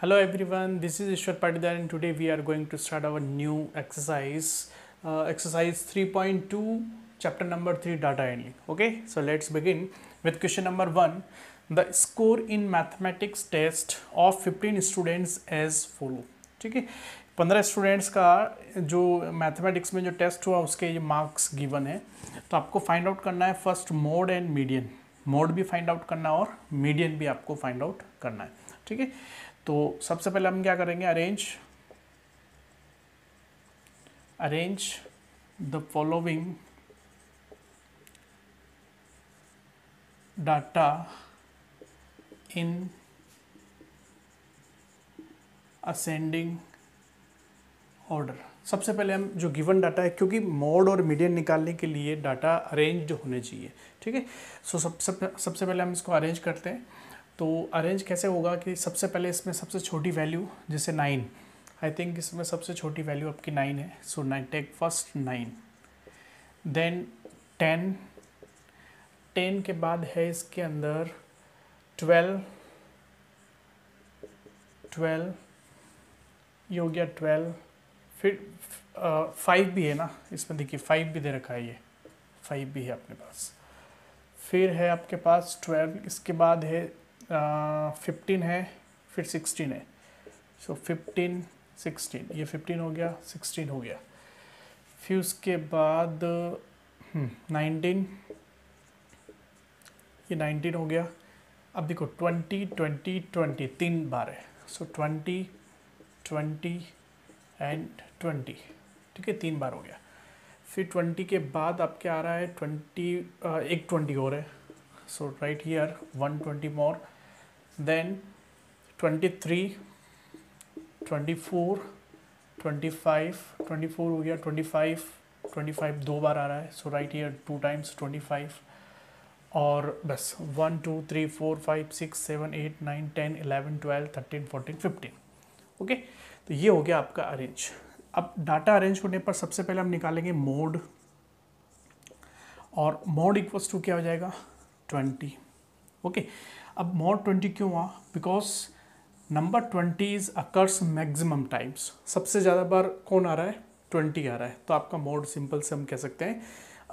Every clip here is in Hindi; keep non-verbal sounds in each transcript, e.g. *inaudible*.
hello everyone this is Ishwar Patidar and today we are going to start our new exercise uh, exercise 3.2 chapter number 3 data handling okay so let's begin with question number 1 the score in mathematics test of 15 students as follow ठीक है 15 स्टूडेंट्स का जो मैथमेटिक्स में जो टेस्ट हुआ उसके ये मार्क्स गिवन है तो आपको फाइंड आउट करना है first mode and median mode भी फाइंड आउट करना है और मीडियन भी आपको फाइंड आउट करना है ठीक है तो सबसे पहले हम क्या करेंगे arrange arrange the following data in ascending order सबसे पहले हम जो गिवन डाटा है क्योंकि मोड और मीडियन निकालने के लिए डाटा अरेंज होने चाहिए ठीक है सो सबसे सबसे पहले हम इसको अरेंज करते हैं तो अरेंज कैसे होगा कि सबसे पहले इसमें सबसे छोटी वैल्यू जैसे नाइन आई थिंक इसमें सबसे छोटी वैल्यू आपकी नाइन है so nine take first nine then ten ten के बाद है इसके अंदर ट्वेल्व ट्वेल्व ये हो गया ट्वेल्व फिर फाइव भी है ना इसमें देखिए फाइव भी दे रखा है ये फाइव भी है अपने पास फिर है आपके पास ट्वेल्व इसके बाद है फिफ्टीन है फिर सिक्सटीन है सो फिफ्टीन सिक्सटीन ये फिफ्टीन हो गया सिक्सटीन हो गया फिर उसके बाद हम्म, नाइनटीन ये नाइनटीन हो गया अब देखो ट्वेंटी ट्वेंटी ट्वेंटी तीन बार है so twenty twenty and twenty ठीक है तीन बार हो गया फिर ट्वेंटी के बाद आप क्या आ रहा है ट्वेंटी एक ट्वेंटी और है so right here one twenty more then 23 24 25 24 हो गया 25 25 दो बार आ रहा है so right here two times 25 और बस one two three four five six seven eight nine ten eleven twelve thirteen fourteen fifteen okay तो ये हो गया आपका अरेंज अब डाटा अरेंज होने पर सबसे पहले हम निकालेंगे मोड और मोड इक्वल्स टू क्या हो जाएगा ट्वेंटी ओके okay. अब मोड ट्वेंटी क्यों हुआ because number twenty is occurs maximum times सबसे ज़्यादा बार कौन आ रहा है ट्वेंटी आ रहा है तो आपका मोड सिंपल से हम कह सकते हैं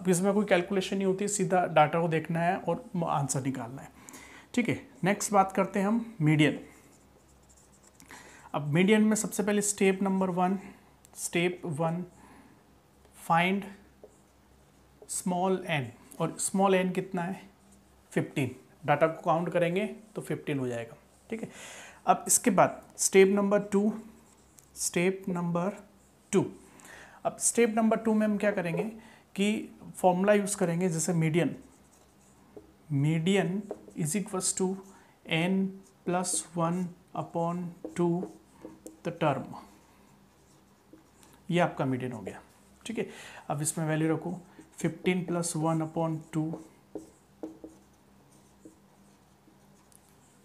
अब इसमें कोई कैलकुलेशन नहीं होती सीधा डाटा को देखना है और आंसर निकालना है ठीक है नेक्स्ट बात करते हैं हम मीडियन अब मीडियन में सबसे पहले step number one step one find small N और स्मॉल एन कितना है फिफ्टीन डाटा को काउंट करेंगे तो फिफ्टीन हो जाएगा ठीक है अब इसके बाद step number two step number two अब स्टेप नंबर टू में हम क्या करेंगे कि फॉर्मूला यूज़ करेंगे जैसे median median is equal to N plus one upon two the term ये आपका मीडियन हो गया ठीक है अब इसमें वैल्यू रखो 15 प्लस वन अपॉन टू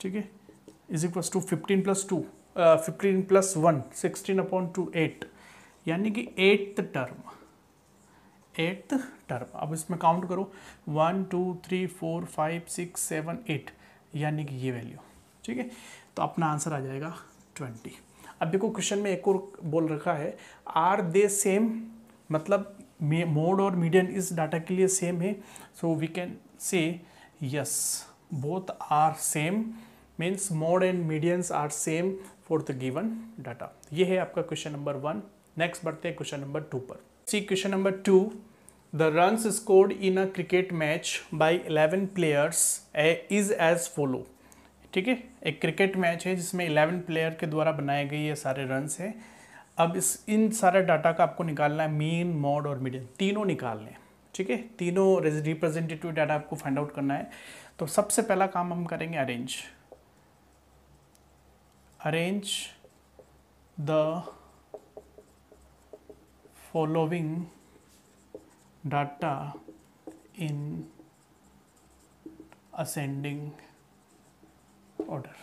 ठीक है is equal to fifteen plus two fifteen plus one sixteen upon two eight यानी कि एट्थ टर्म एट्थ टर्म अब इसमें काउंट करो one two three four five six seven eight यानी कि ये वैल्यू ठीक है तो अपना आंसर आ जाएगा ट्वेंटी अब देखो क्वेश्चन में एक और बोल रखा है आर दे सेम मतलब मोड और मीडियन इस डाटा के लिए सेम है so we can say yes both are same means mode and medians are same for the given data ये है आपका क्वेश्चन नंबर वन नेक्स्ट बढ़ते हैं क्वेश्चन नंबर टू पर see question number two the runs scored in a cricket match by eleven players is as follow ठीक है एक क्रिकेट मैच है जिसमें इलेवन प्लेयर के द्वारा बनाए गए ये सारे रन्स हैं अब इस इन सारे डाटा का आपको निकालना है मीन मॉड और मीडियम तीनों निकालने ठीक है तीनों रिप्रेजेंटेटिव डाटा आपको फाइंड आउट करना है तो सबसे पहला काम हम करेंगे arrange arrange the following data in ascending order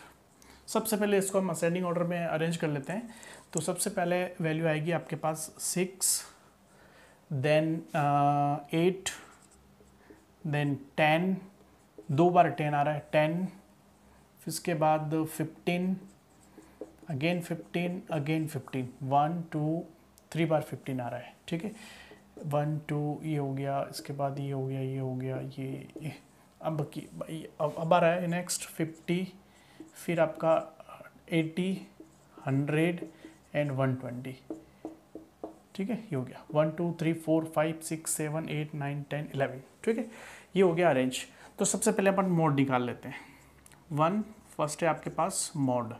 सबसे पहले इसको हम असेंडिंग ऑर्डर में अरेंज कर लेते हैं तो सबसे पहले वैल्यू आएगी आपके पास six then eight then ten दो बार टेन आ रहा है टेन फिर इसके बाद fifteen again fifteen again fifteen one two three बार फिफ्टीन आ रहा है ठीक है वन टू ये हो गया इसके बाद ये हो गया ये हो गया ये, ये अब की अब अब आ रहा है नेक्स्ट फिफ्टी फिर आपका eighty hundred and one twenty ठीक है ये हो गया one two three four five six seven eight nine ten eleven ठीक है ये हो गया अरेंज तो सबसे पहले अपन मोड निकाल लेते हैं वन फर्स्ट है आपके पास मोड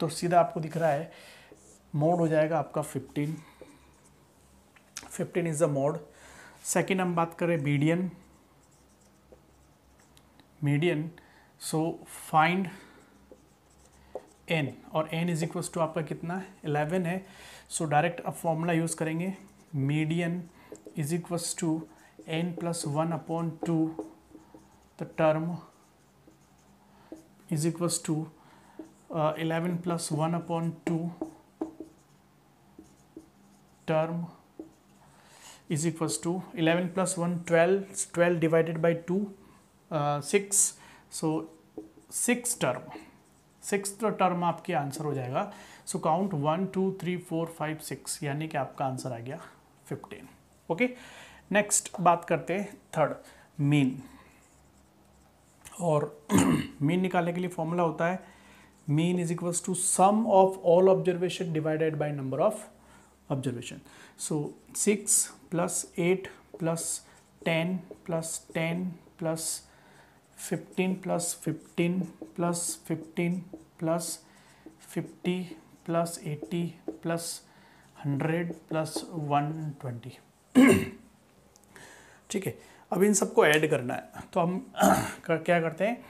तो सीधा आपको दिख रहा है मोड हो जाएगा आपका fifteen fifteen is the mode second हम बात करें median median so find n और एन इज इक्वल टू आपका कितना है इलेवन है सो डायरेक्ट आप फॉर्मूला यूज़ करेंगे median is equals to N plus one upon two the term is equals to eleven plus one upon two term is equals to eleven plus one twelve twelve divided by two six so six term six term आपके आंसर हो जाएगा so count one two three four five six यानी कि आपका आंसर आ गया फिफ्टीन ओके नेक्स्ट बात करते हैं थर्ड मीन और मीन *clears throat* निकालने के लिए फॉर्मूला होता है mean is equals to sum of all observation divided by number of observation so 6 plus 8 plus 10 plus 10 plus 15 plus 15 plus 15 plus 50 plus 80 plus 100 plus 120 ठीक है अब इन सबको ऐड करना है तो हम क्या करते हैं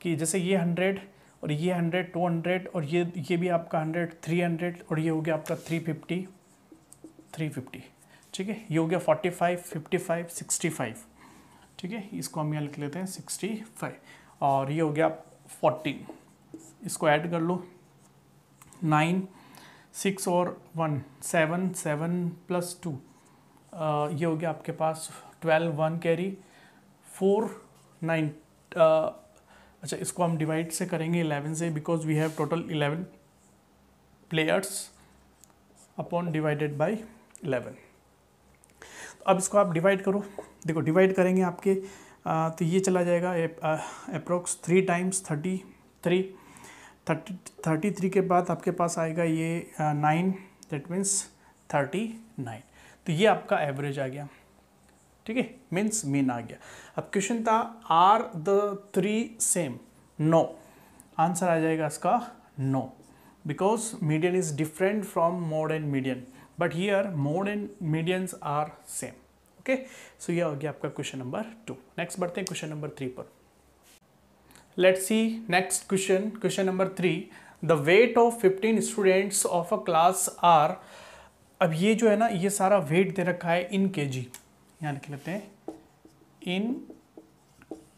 कि जैसे ये 100 और ये हंड्रेड टू हंड्रेड और ये ये भी आपका हंड्रेड थ्री हंड्रेड और ये हो गया आपका थ्री फिफ्टी थ्री फिफ्टी ठीक है ये हो गया forty five fifty five sixty five ठीक है इसको हम यहाँ लिख लेते हैं सिक्सटी फाइव और ये हो गया आप फोर्टीन इसको ऐड कर लो नाइन सिक्स और one seven seven plus two ये हो गया आपके पास twelve one carry four nine अच्छा इसको हम डिवाइड से करेंगे इलेवन से because we have total eleven players upon divided by eleven तो अब इसको आप डिवाइड करो देखो डिवाइड करेंगे आपके आ, तो ये चला जाएगा approx three times thirty three thirty thirty three के बाद आपके पास आएगा ये nine that means thirty nine तो ये आपका एवरेज आ गया ठीक है मीन्स मीन आ गया अब क्वेश्चन था are the three same no answer आ जाएगा इसका no because median is different from mode and median but here mode and medians are same okay so यह हो गया आपका क्वेश्चन नंबर टू नेक्स्ट बढ़ते हैं क्वेश्चन नंबर थ्री पर let see next question question number three the weight of fifteen students of a class are अब ये जो है ना ये सारा वेट दे रखा है इन के जी यहाँ लिख लेते हैं इन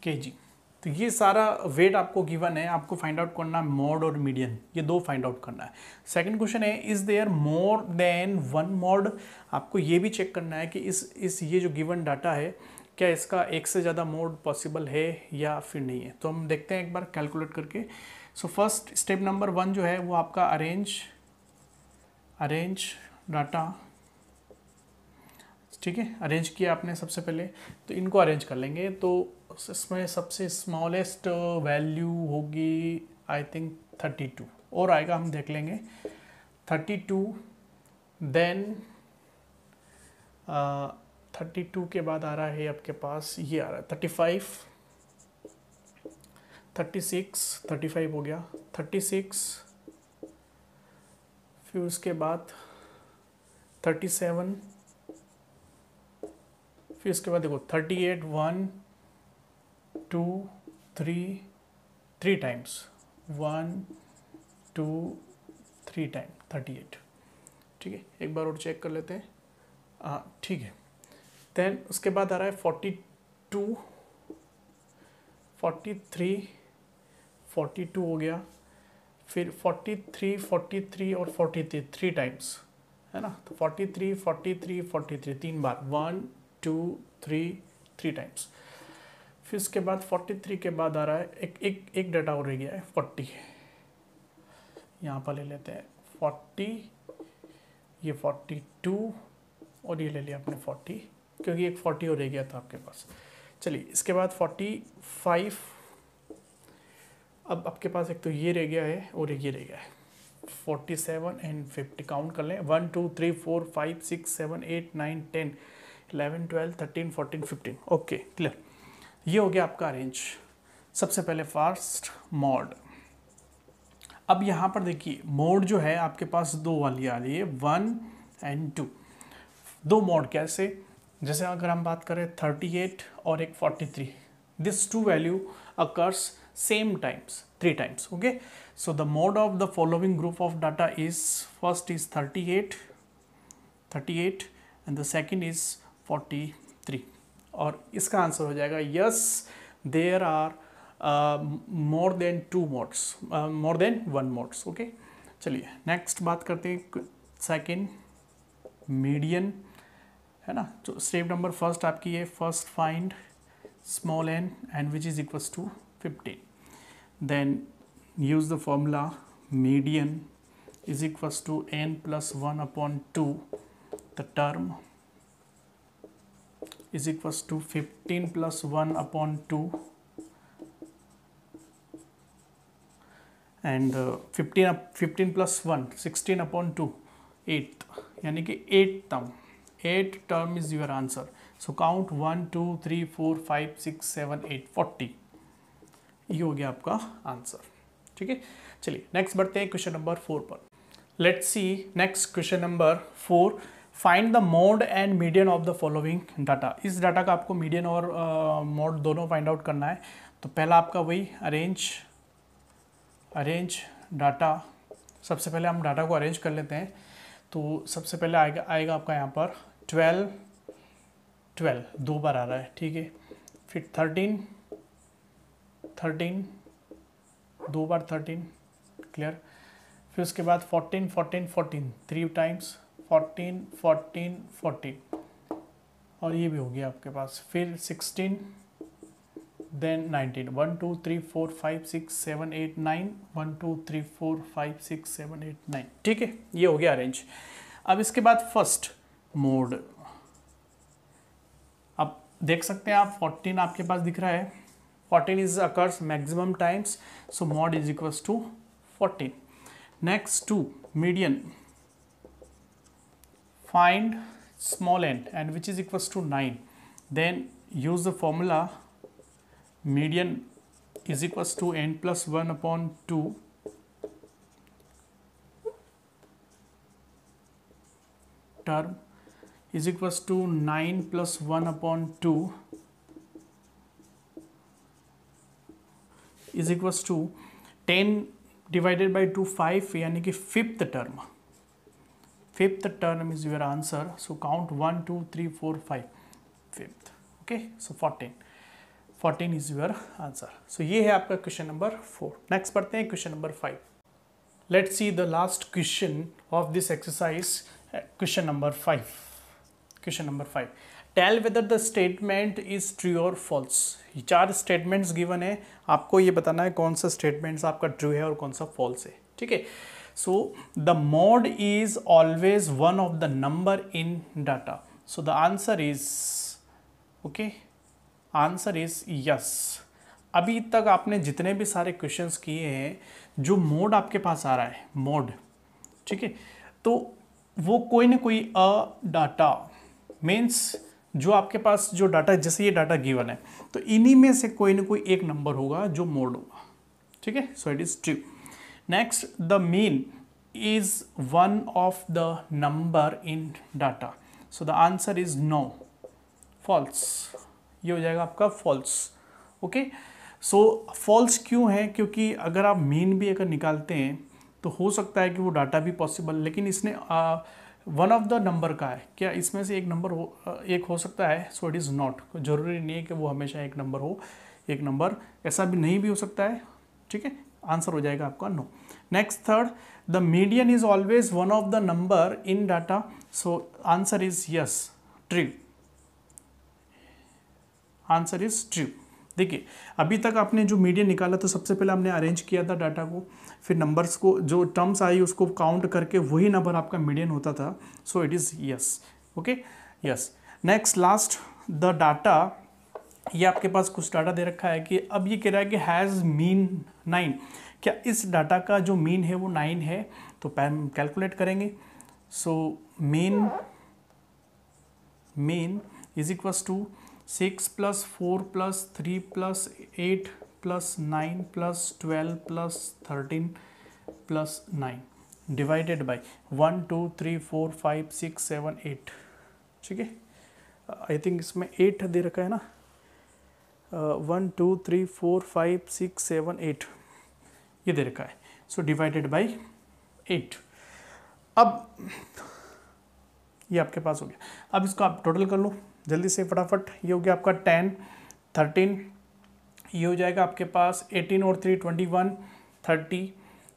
के तो ये सारा वेट आपको गिवन है आपको फाइंड आउट करना है मोड और मीडियन ये दो फाइंड आउट करना है सेकंड क्वेश्चन है is there more than one mode आपको ये भी चेक करना है कि इस इस ये जो गिवन डाटा है क्या इसका एक से ज़्यादा मोड पॉसिबल है या फिर नहीं है तो हम देखते हैं एक बार कैलकुलेट करके so first step number one जो है वो आपका अरेंज अरेंज डाटा ठीक है अरेंज किया आपने सबसे पहले तो इनको अरेंज कर लेंगे तो इसमें सबसे स्मॉलेस्ट वैल्यू uh, होगी आई थिंक थर्टी टू और आएगा हम देख लेंगे thirty two then thirty two के बाद आ रहा है आपके पास ये आ रहा है thirty five thirty six thirty five हो गया थर्टी सिक्स फिर उसके बाद थर्टी सेवन फिर इसके बाद देखो thirty eight one two three three times one two three time thirty eight ठीक है एक बार और चेक कर लेते हैं हाँ ठीक है देन उसके बाद आ रहा है forty two forty three forty two हो गया फिर फोर्टी थ्री फोर्टी थ्री और फोर्टी थ्री थ्री टाइम्स है ना तो forty three forty three forty three तीन बार one two three three times फिर इसके बाद फोर्टी थ्री के बाद आ रहा है एक एक एक डाटा और रह गया है फोर्टी यहाँ पर ले लेते हैं फोर्टी ये फोर्टी टू और ये ले लिया आपने फोर्टी क्योंकि एक फोर्टी और रह गया था आपके पास चलिए इसके बाद फोर्टी फाइव अब आपके पास एक तो ये रह गया है और एक ये रह गया है forty seven and fifty count कर लें one two three four five six seven eight nine ten eleven twelve thirteen fourteen fifteen okay clear ये हो गया आपका अरेंज सबसे पहले फास्ट मोड अब यहाँ पर देखिए मोड जो है आपके पास दो वाली आ रही है वन एंड टू दो मोड कैसे जैसे अगर हम बात करें थर्टी एट और एक forty three this two value occurs same times three times okay so the mode of the following group of data is first is thirty eight thirty eight and the second is 43 और इसका आंसर हो जाएगा yes there are more than two modes more than one modes okay चलिए नेक्स्ट बात करते हैं सेकेंड मीडियन है ना तो स्टेप नंबर फर्स्ट आपकी है first find small n and which is equals to 15 then use the formula median is equals to N plus one upon two the term is equals to fifteen plus one upon two and fifteen fifteen plus one sixteen upon two eight यानी कि eight term eight term is your answer so count one two three four five six seven eight forty ये हो गया आपका आंसर ठीक है चलिए नेक्स्ट बढ़ते हैं क्वेश्चन नंबर फोर पर let's see next question number four find the mode and median of the following data इस डाटा का आपको मीडियन और मोड uh, दोनों फाइंड आउट करना है तो पहला आपका वही अरेंज अरेंज डाटा सबसे पहले हम डाटा को अरेंज कर लेते हैं तो सबसे पहले आएगा आएगा आपका यहाँ पर ट्वेल्व ट्वेल्व दो बार आ रहा है ठीक है फिर थर्टीन थर्टीन दो बार थर्टीन क्लियर फिर उसके बाद fourteen fourteen fourteen three times fourteen fourteen fourteen और ये भी हो गया आपके पास फिर sixteen then nineteen one two three four five six seven eight nine one two three four five six seven eight nine ठीक है ये हो गया अरेंज अब इसके बाद फर्स्ट मोड अब देख सकते हैं आप फोर्टीन आपके पास दिख रहा है fourteen is occurs maximum times so mode is equals to fourteen next to median find small n and which is equals to 9 then use the formula median is equals to n plus 1 upon 2 term is equals to 9 plus 1 upon 2 is equals to 10 divided by two five यानी कि term term fifth term is your answer. So count 1, 2, 3, 4, 5, fifth. Okay, so 14. 14 is your answer. So ये है आपका question number फोर Next पढ़ते हैं question number five Let's see the last question of this exercise, question number five Question number five tell whether the statement is true और फॉल्स ये चार स्टेटमेंट्स गिवन है आपको ये बताना है कौन सा स्टेटमेंट्स आपका ट्रू है और कौन सा फॉल्स है ठीक है So the mod is always one of the number in data. So the answer is okay. Answer is yes. अभी तक आपने जितने भी सारे क्वेश्चंस किए हैं जो मोड आपके पास आ रहा है मोड ठीक है तो वो कोई ना कोई अ डाटा मीन्स जो आपके पास जो डाटा जैसे ये डाटा गिवन है तो इन्हीं में से कोई ना कोई एक नंबर होगा जो मोड होगा ठीक है so it is true Next, the mean is one of the number in data. So the answer is no, false. ये हो जाएगा आपका false. Okay. So so, false क्यों है क्योंकि अगर आप मीन भी अगर निकालते हैं तो हो सकता है कि वो डाटा भी पॉसिबल लेकिन इसने वन ऑफ द नंबर का है क्या इसमें से एक नंबर हो uh, एक हो सकता है सो इट इज़ नॉट ज़रूरी नहीं है कि वो हमेशा एक नंबर हो एक नंबर ऐसा भी नहीं भी हो सकता है ठीक है आंसर हो जाएगा आपका no next third the median is always one of the number in data so answer is yes true answer is true देखिए अभी तक आपने जो मीडियन निकाला तो सबसे पहले हमने अरेंज किया था डाटा को फिर नंबर्स को जो टर्म्स आई उसको काउंट करके वही नंबर आपका मीडियन होता था so it is yes okay yes next last the data ये आपके पास कुछ डाटा दे रखा है कि अब ये कह रहा है कि हैज़ मीन नाइन क्या इस डाटा का जो मीन है वो नाइन है तो कैलकुलेट करेंगे so mean mean is equals to six plus four plus three plus eight plus nine plus twelve plus thirteen plus nine divided by one two three four five six seven eight ठीक है आई थिंक इसमें एट दे रखा है ना one two three four five six seven eight ये दे रखा है सो डिवाइडेड बाई एट अब ये आपके पास हो गया अब इसको आप टोटल कर लो जल्दी से फटाफट ये हो गया आपका टेन थर्टीन ये हो जाएगा आपके पास एटीन और three twenty one thirty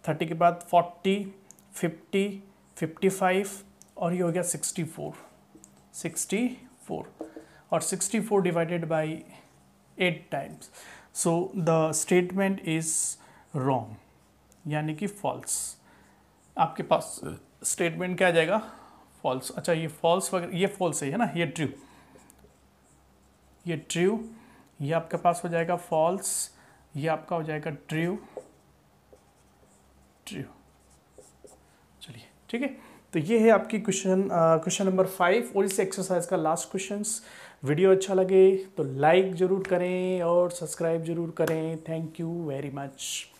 thirty के बाद फोर्टी फिफ्टी फिफ्टी फाइव और ये हो गया सिक्सटी फोर सिक्सटी फोर और sixty four divided by eight times so the statement is wrong यानी कि फॉल्स आपके पास स्टेटमेंट क्या आ जाएगा फॉल्स अच्छा ये फॉल्स वगैरह ये फॉल्स है ना ये ट्रू ये ट्रू ये आपके पास हो जाएगा फॉल्स ये आपका हो जाएगा ट्रू ट्रू चलिए ठीक है तो ये है आपकी क्वेश्चन क्वेश्चन नंबर फाइव और इस एक्सरसाइज का लास्ट क्वेश्चंस वीडियो अच्छा लगे तो लाइक ज़रूर करें और सब्सक्राइब ज़रूर करें थैंक यू वेरी मच